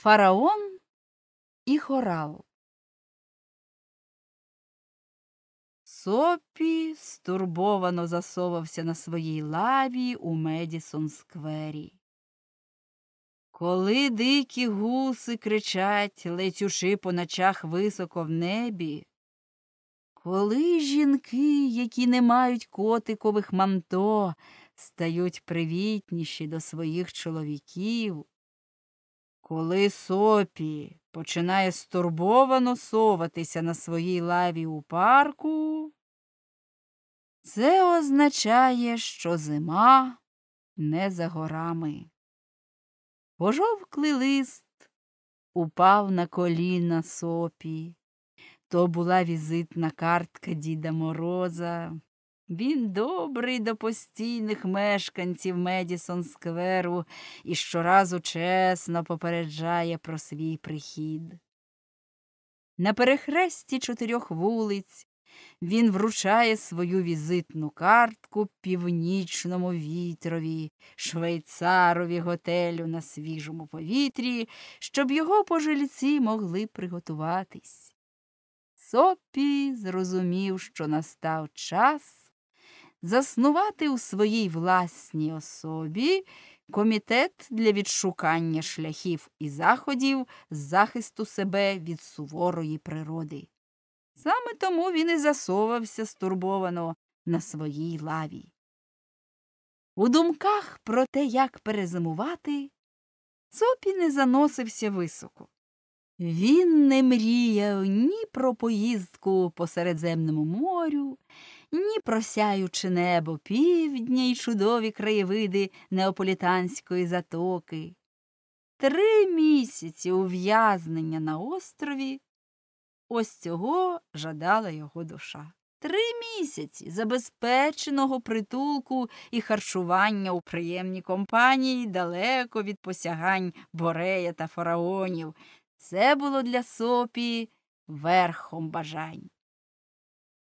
Фараон і хорал. Сопі стурбовано засовався на своїй лаві у Медісон сквері. Коли дикі гуси кричать, летючи по ночах високо в небі, коли жінки, які не мають котикових манто, стають привітніші до своїх чоловіків, коли сопі починає стурбовано соватися на своїй лаві у парку, це означає, що зима не за горами. Пожовклий лист упав на коліна сопі. То була візитна картка Діда Мороза. Він добрий до постійних мешканців Медісон Скверу і щоразу чесно попереджає про свій прихід. На перехресті чотирьох вулиць він вручає свою візитну картку північному вітрові, швейцарові готелю на свіжому повітрі, щоб його пожильці могли приготуватись. Сопі зрозумів, що настав час заснувати у своїй власній особі комітет для відшукання шляхів і заходів з захисту себе від суворої природи. Саме тому він і засовався стурбовано на своїй лаві. У думках про те, як перезимувати, Цопі не заносився високо. Він не мріяв ні про поїздку по Середземному морю, ні просяючи небо півдня й чудові краєвиди неополітанської затоки. Три місяці ув'язнення на острові. Ось цього жадала його душа. Три місяці забезпеченого притулку і харчування у приємній компанії далеко від посягань Борея та фараонів. Це було для сопі верхом бажань.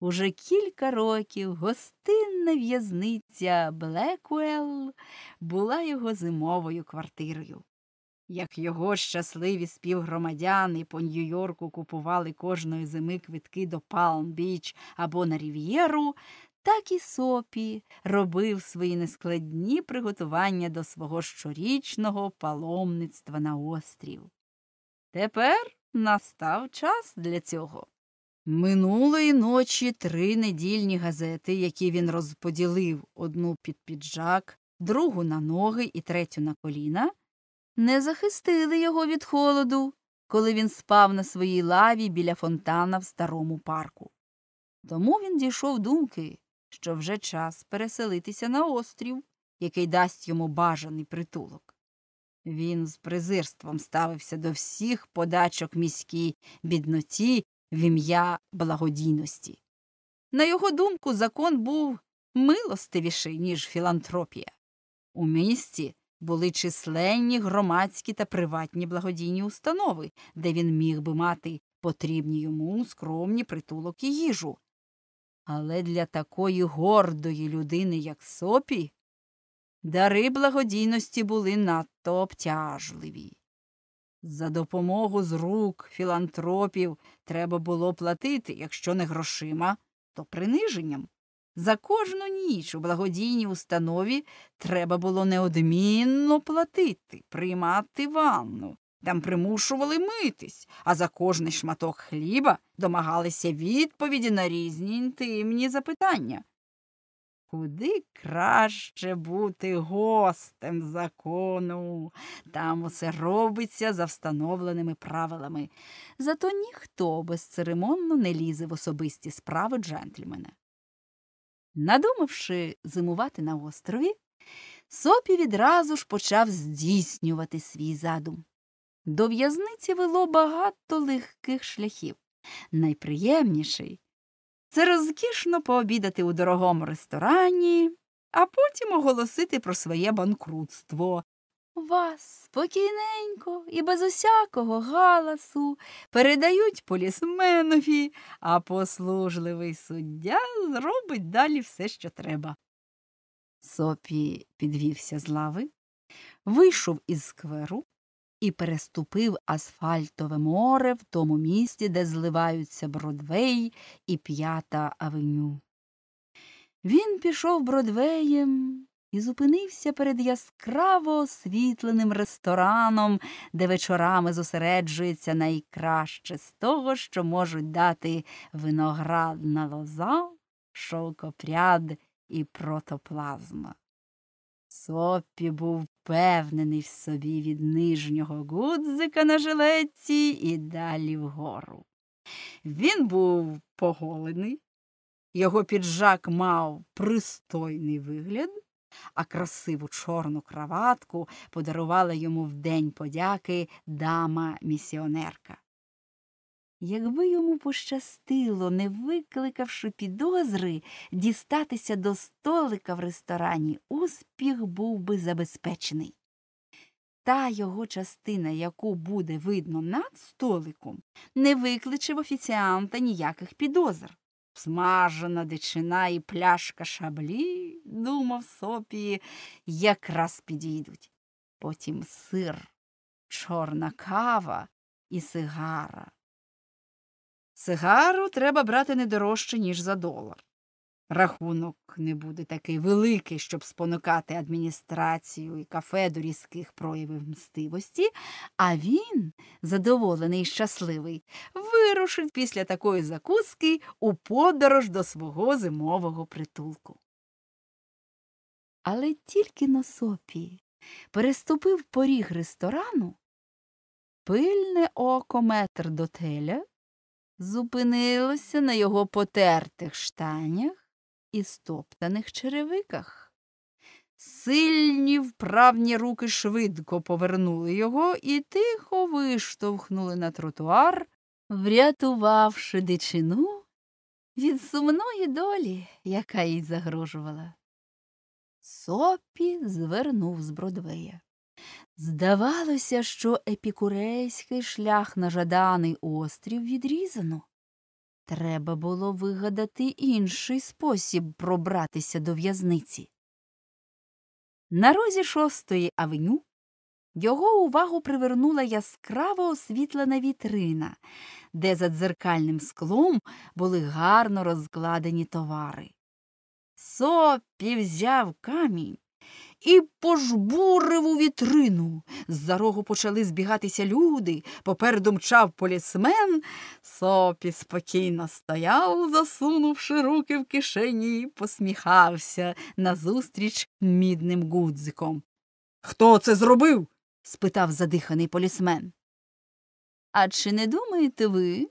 Уже кілька років гостинна в'язниця Блекуел була його зимовою квартирою. Як його щасливі співгромадяни по Нью-Йорку купували кожної зими квитки до Палм-Біч або на Рів'єру, так і сопі робив свої нескладні приготування до свого щорічного паломництва на острів. Тепер настав час для цього. Минулої ночі три недільні газети, які він розподілив одну під піджак, другу на ноги і третю на коліна, не захистили його від холоду, коли він спав на своїй лаві біля фонтана в старому парку. Тому він дійшов думки, що вже час переселитися на острів, який дасть йому бажаний притулок. Він з презирством ставився до всіх подачок міській бідноті в ім'я благодійності. На його думку, закон був милостивіший, ніж філантропія. У місті були численні громадські та приватні благодійні установи, де він міг би мати потрібні йому скромні притулок і їжу. Але для такої гордої людини, як Сопі, дари благодійності були надто обтяжливі. За допомогу з рук, філантропів треба було платити, якщо не грошима, то приниженням. За кожну ніч у благодійній установі треба було неодмінно платити, приймати ванну. Там примушували митись, а за кожний шматок хліба домагалися відповіді на різні інтимні запитання. Куди краще бути гостем закону. Там усе робиться за встановленими правилами. Зато ніхто безцеремонно не лізе в особисті справи джентльмена. Надумавши зимувати на острові, сопі відразу ж почав здійснювати свій задум. До в'язниці вело багато легких шляхів. Найприємніший це розкішно пообідати у дорогому ресторані, а потім оголосити про своє банкрутство. Вас спокійненько і без усякого галасу передають полісменові, а послужливий суддя зробить далі все, що треба. Сопі підвівся з лави, вийшов із скверу, і переступив асфальтове море в тому місці, де зливаються Бродвей і п'ята авеню. Він пішов Бродвеєм і зупинився перед яскраво освітленим рестораном, де вечорами зосереджується найкраще з того, що можуть дати виноградна лоза, шовкопряд і протоплазма. Соппі був впевнений в собі від нижнього гудзика на жилетці і далі вгору. Він був поголений, його піджак мав пристойний вигляд, а красиву чорну краватку подарувала йому в день подяки дама місіонерка. Якби йому пощастило, не викликавши підозри, дістатися до столика в ресторані, успіх був би забезпечений. Та його частина, яку буде видно над столиком, не викличе в офіціанта ніяких підозр. Смажена дичина і пляшка шаблі, думав сопі, якраз підійдуть. Потім сир, чорна кава і сигара. Сигару треба брати не дорожче, ніж за долар. Рахунок не буде такий великий, щоб спонукати адміністрацію і кафе до різких проявів мстивості, а він, задоволений і щасливий, вирушить після такої закуски у подорож до свого зимового притулку. Але тільки на сопі переступив поріг ресторану, пильне око метр дотеля зупинилося на його потертих штанях і стоптаних черевиках. Сильні вправні руки швидко повернули його і тихо виштовхнули на тротуар, врятувавши дичину від сумної долі, яка їй загрожувала. Сопі звернув з Бродвея. Здавалося, що епікурейський шлях на жаданий острів відрізано. Треба було вигадати інший спосіб пробратися до в'язниці. На розі шостої авеню його увагу привернула яскраво освітлена вітрина, де за дзеркальним склом були гарно розкладені товари. Сопі взяв камінь і пожбурив у вітрину. З-за рогу почали збігатися люди, попереду мчав полісмен. Сопі спокійно стояв, засунувши руки в кишені, і посміхався назустріч мідним гудзиком. Хто це зробив? спитав задиханий полісмен. А чи не думаєте ви,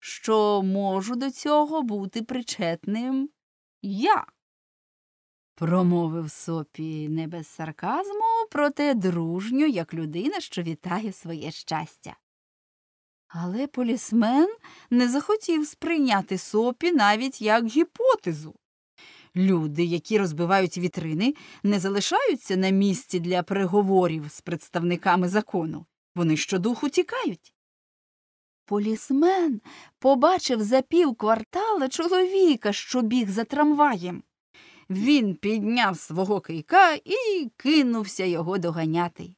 що можу до цього бути причетним я? промовив сопі не без сарказму, проте дружньо, як людина, що вітає своє щастя. Але полісмен не захотів сприйняти сопі навіть як гіпотезу. Люди, які розбивають вітрини, не залишаються на місці для переговорів з представниками закону. Вони щодуху тікають. Полісмен побачив за півквартала чоловіка, що біг за трамваєм. Він підняв свого кийка і кинувся його доганяти.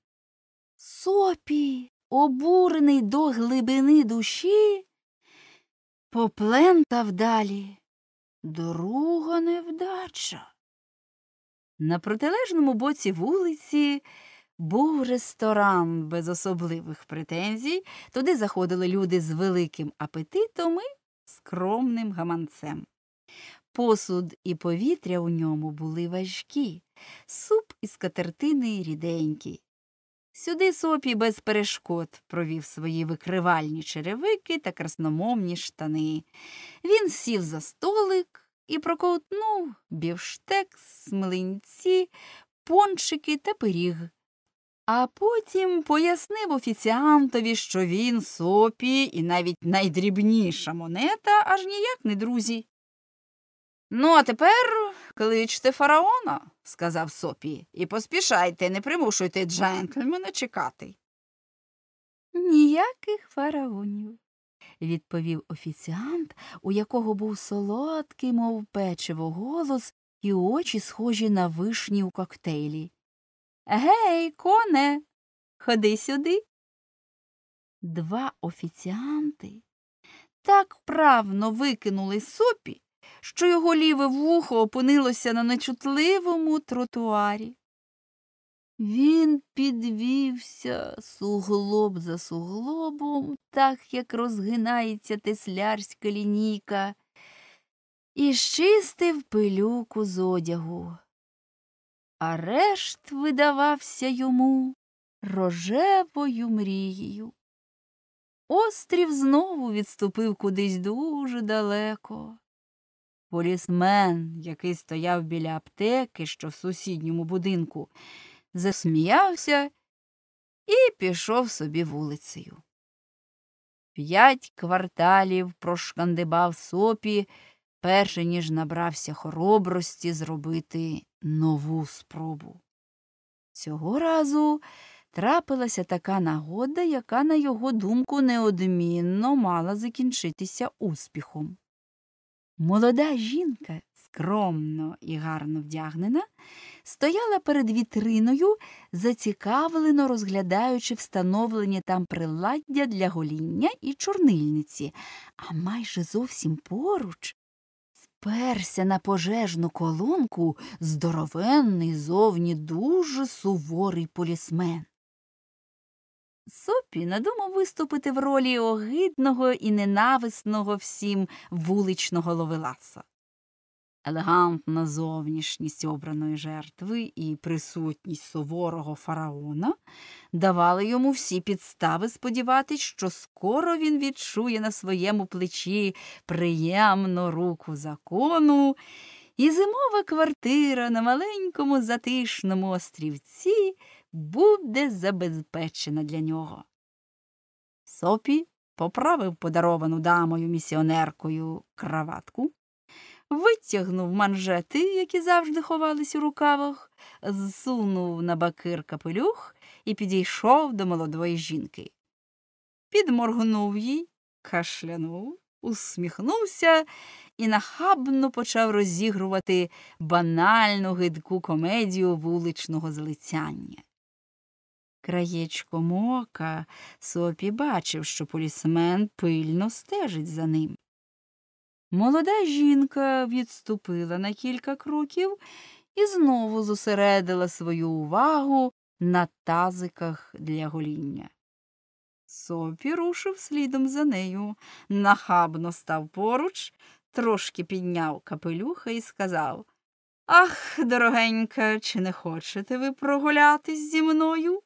Сопі, обурений до глибини душі, поплентав далі. Друга невдача. На протилежному боці вулиці був ресторан без особливих претензій. Туди заходили люди з великим апетитом і скромним гаманцем. Посуд і повітря у ньому були важкі, суп із катертини ріденький. Сюди сопі без перешкод провів свої викривальні черевики та красномовні штани. Він сів за столик і проковтнув бівштек, смилинці, пончики та пиріг. А потім пояснив офіціантові, що він сопі і навіть найдрібніша монета аж ніяк не друзі. Ну, а тепер кличте фараона, сказав сопі, і поспішайте, не примушуйте джентльмена чекати. Ніяких фараонів, відповів офіціант, у якого був солодкий, мов печиво, голос і очі схожі на вишні у коктейлі. Гей, коне, ходи сюди. Два офіціанти так правно викинули сопі, що його ліве вухо опинилося на нечутливому тротуарі. Він підвівся суглоб за суглобом, так як розгинається теслярська лінійка, і щистив пилюку з одягу. А решт видавався йому рожевою мрією. Острів знову відступив кудись дуже далеко. Полісмен, який стояв біля аптеки, що в сусідньому будинку, засміявся і пішов собі вулицею. П'ять кварталів прошкандибав сопі, перше ніж набрався хоробрості зробити нову спробу. Цього разу трапилася така нагода, яка, на його думку, неодмінно мала закінчитися успіхом. Молода жінка, скромно і гарно вдягнена, стояла перед вітриною, зацікавлено розглядаючи встановлені там приладдя для гоління і чорнильниці, а майже зовсім поруч сперся на пожежну колонку здоровенний зовні дуже суворий полісмен. Сопі надумав виступити в ролі огидного і ненависного всім вуличного ловеласа. Елегантна зовнішність обраної жертви і присутність суворого фараона давали йому всі підстави сподіватись, що скоро він відчує на своєму плечі приємну руку закону, і зимова квартира на маленькому затишному острівці буде забезпечена для нього. Сопі поправив подаровану дамою місіонеркою краватку, витягнув манжети, які завжди ховались у рукавах, зсунув на бакир капелюх і підійшов до молодої жінки. Підморгнув їй, кашлянув, усміхнувся і нахабно почав розігрувати банальну гидку комедію вуличного злицяння. Краєчком ока Сопі бачив, що полісмен пильно стежить за ним. Молода жінка відступила на кілька кроків і знову зосередила свою увагу на тазиках для гоління. Сопі рушив слідом за нею, нахабно став поруч, трошки підняв капелюха і сказав Ах, дорогенька, чи не хочете ви прогулятись зі мною?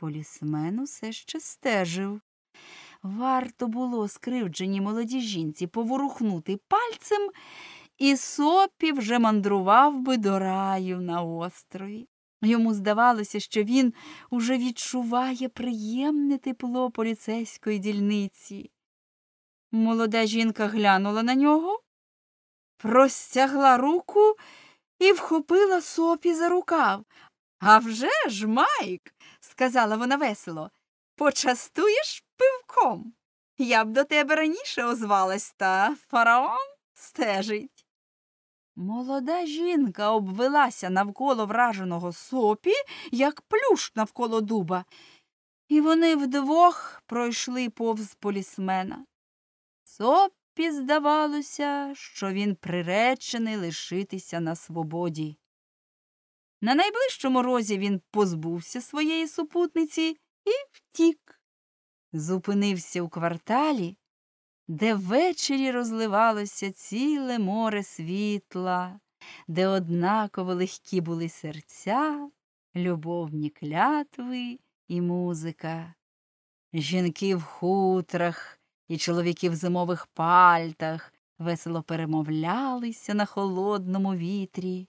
Полісмен усе ще стежив. Варто було скривдженій молодій жінці поворухнути пальцем, і сопі вже мандрував би до раю на острові. Йому здавалося, що він уже відчуває приємне тепло поліцейської дільниці. Молода жінка глянула на нього, простягла руку і вхопила сопі за рукав. «А вже ж, Майк, сказала вона весело. Почастуєш пивком? Я б до тебе раніше озвалась, та фараон стежить. Молода жінка обвелася навколо враженого сопі, як плюш навколо дуба, і вони вдвох пройшли повз полісмена. Сопі здавалося, що він приречений лишитися на свободі. На найближчому розі він позбувся своєї супутниці і втік. Зупинився у кварталі, де ввечері розливалося ціле море світла, де однаково легкі були серця, любовні клятви і музика. Жінки в хутрах і чоловіки в зимових пальтах весело перемовлялися на холодному вітрі.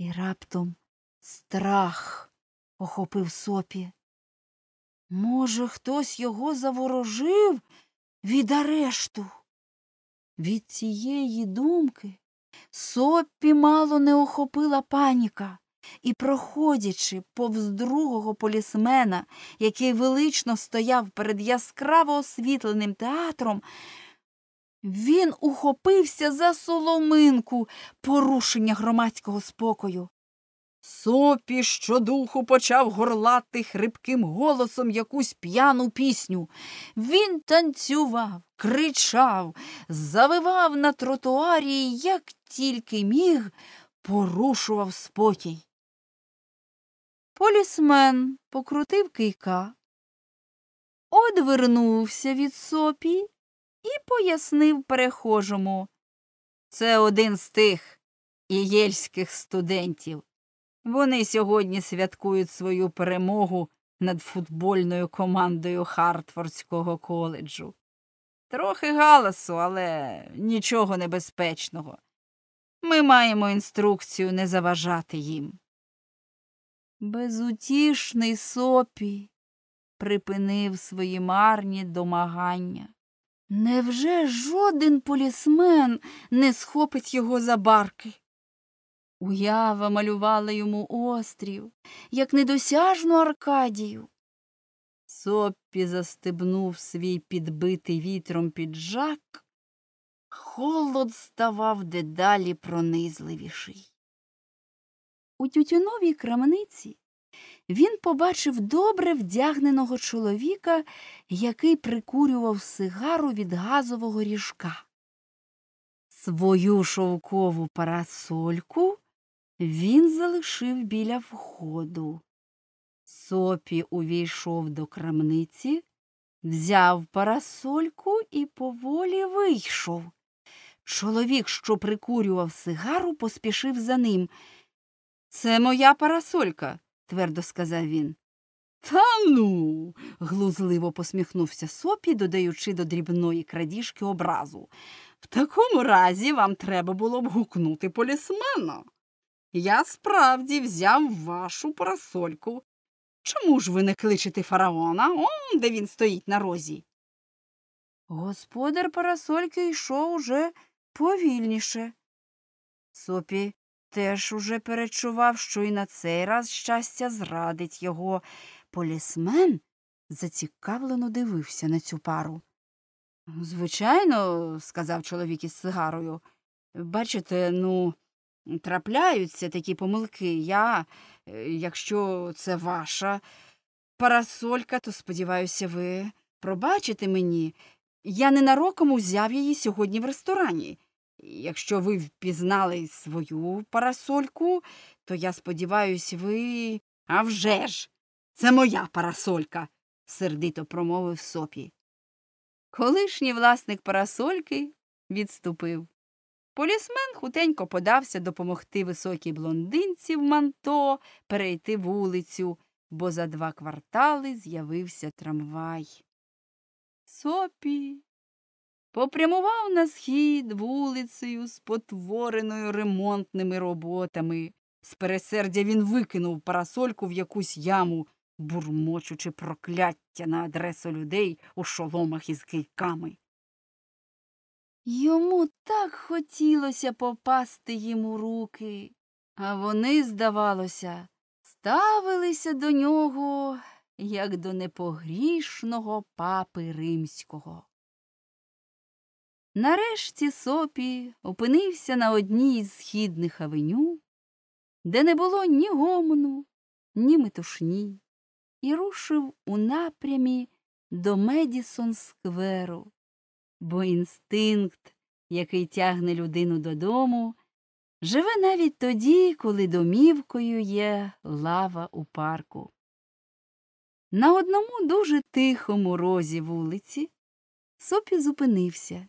І раптом страх охопив сопі. Може, хтось його заворожив від арешту? Від цієї думки сопі мало не охопила паніка. І, проходячи повз другого полісмена, який велично стояв перед яскраво освітленим театром, він ухопився за соломинку порушення громадського спокою. Сопі щодуху почав горлати хрипким голосом якусь п'яну пісню. Він танцював, кричав, завивав на тротуарі, як тільки міг, порушував спокій. Полісмен покрутив кийка, одвернувся від сопі і пояснив перехожому. Це один з тих ієльських студентів. Вони сьогодні святкують свою перемогу над футбольною командою Хартфордського коледжу. Трохи галасу, але нічого небезпечного. Ми маємо інструкцію не заважати їм. Безутішний сопі припинив свої марні домагання. Невже жоден полісмен не схопить його за барки? Уява малювала йому острів, як недосяжну Аркадію. Соппі застебнув свій підбитий вітром піджак, холод ставав дедалі пронизливіший. У тютюновій крамниці він побачив добре вдягненого чоловіка, який прикурював сигару від газового ріжка. Свою шовкову парасольку він залишив біля входу. Сопі увійшов до крамниці, взяв парасольку і поволі вийшов. Чоловік, що прикурював сигару, поспішив за ним. Це моя парасолька твердо сказав він. Та ну. глузливо посміхнувся сопі, додаючи до дрібної крадіжки образу. В такому разі вам треба було б гукнути полісмена. Я справді взяв вашу парасольку. Чому ж ви не кличете фараона, он де він стоїть на розі? Господар парасольки йшов уже повільніше. Сопі теж уже перечував, що і на цей раз щастя зрадить його. Полісмен зацікавлено дивився на цю пару. Звичайно, сказав чоловік із сигарою, бачите, ну, трапляються такі помилки. Я, е, якщо це ваша парасолька, то сподіваюся, ви пробачите мені. Я ненароком узяв її сьогодні в ресторані. Якщо ви впізнали свою парасольку, то я сподіваюсь, ви. «А вже ж! Це моя парасолька, сердито промовив сопі. Колишній власник парасольки відступив. Полісмен хутенько подався допомогти високій блондинці в манто перейти вулицю, бо за два квартали з'явився трамвай. Сопі попрямував на схід вулицею, спотвореною ремонтними роботами. З пересердя він викинув парасольку в якусь яму, бурмочучи прокляття на адресу людей у шоломах із кийками. Йому так хотілося попасти їм у руки, а вони, здавалося, ставилися до нього, як до непогрішного папи римського. Нарешті сопі опинився на одній із східних авеню, де не було ні гомону, ні метушні, і рушив у напрямі до Медісон скверу, бо інстинкт, який тягне людину додому, живе навіть тоді, коли домівкою є лава у парку. На одному дуже тихому розі вулиці сопі зупинився.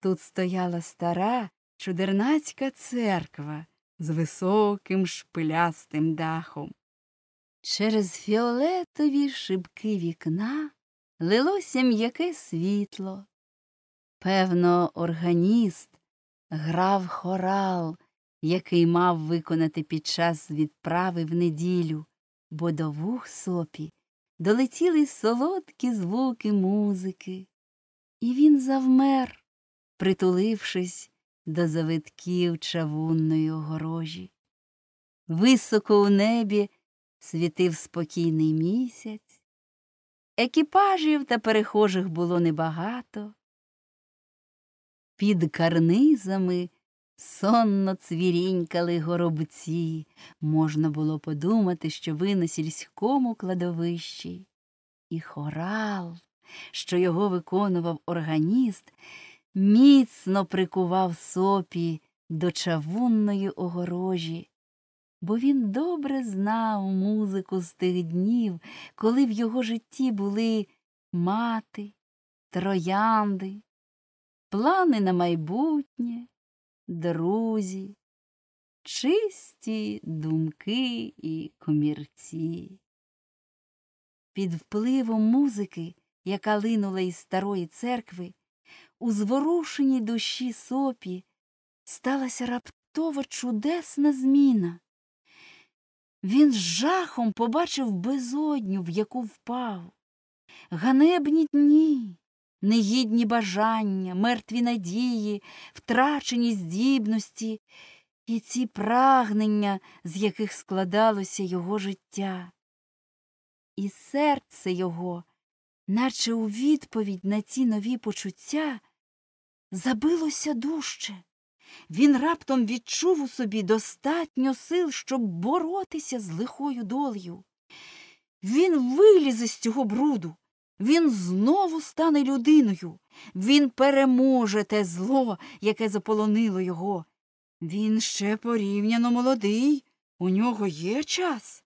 Тут стояла стара чудернацька церква з високим шпилястим дахом. Через фіолетові шибки вікна лилося м'яке світло. Певно, органіст грав хорал, який мав виконати під час відправи в неділю, бо до вух сопі долетіли солодкі звуки музики. І він завмер притулившись до завитків чавунної огорожі. Високо у небі світив спокійний місяць, екіпажів та перехожих було небагато. Під карнизами сонно цвірінькали горобці, можна було подумати, що ви на сільському кладовищі, і хорал, що його виконував органіст, міцно прикував сопі до чавунної огорожі, бо він добре знав музику з тих днів, коли в його житті були мати, троянди, плани на майбутнє, друзі, чисті думки і комірці. Під впливом музики, яка линула із старої церкви, у зворушеній душі сопі сталася раптово чудесна зміна. Він з жахом побачив безодню, в яку впав. Ганебні дні, негідні бажання, мертві надії, втрачені здібності і ці прагнення, з яких складалося його життя. І серце його, наче у відповідь на ці нові почуття, забилося дужче. Він раптом відчув у собі достатньо сил, щоб боротися з лихою долею. Він виліз із цього бруду, він знову стане людиною, він переможе те зло, яке заполонило його. Він ще порівняно молодий, у нього є час.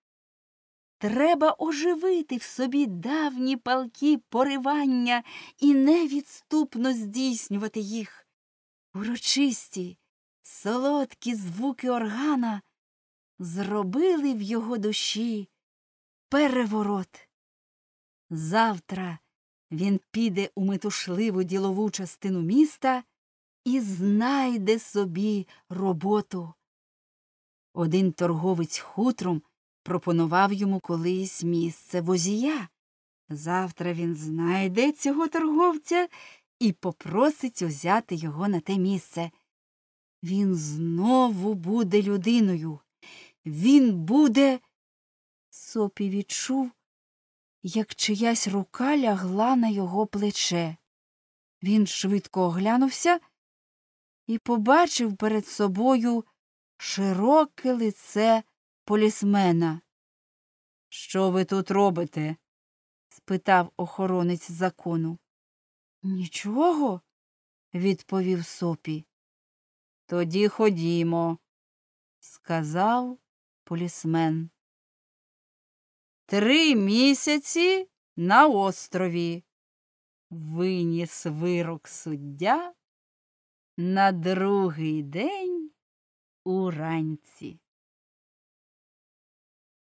Треба оживити в собі давні палки поривання і невідступно здійснювати їх. Урочисті, солодкі звуки органа зробили в його душі переворот. Завтра він піде у метушливу ділову частину міста і знайде собі роботу. Один торговець хутром пропонував йому колись місце возія. Завтра він знайде цього торговця і попросить узяти його на те місце. Він знову буде людиною. Він буде. Сопі відчув, як чиясь рука лягла на його плече. Він швидко оглянувся і побачив перед собою широке лице полісмена. Що ви тут робите? спитав охоронець закону. Нічого, відповів сопі. Тоді ходімо, сказав полісмен. Три місяці на острові. Виніс вирок суддя на другий день уранці.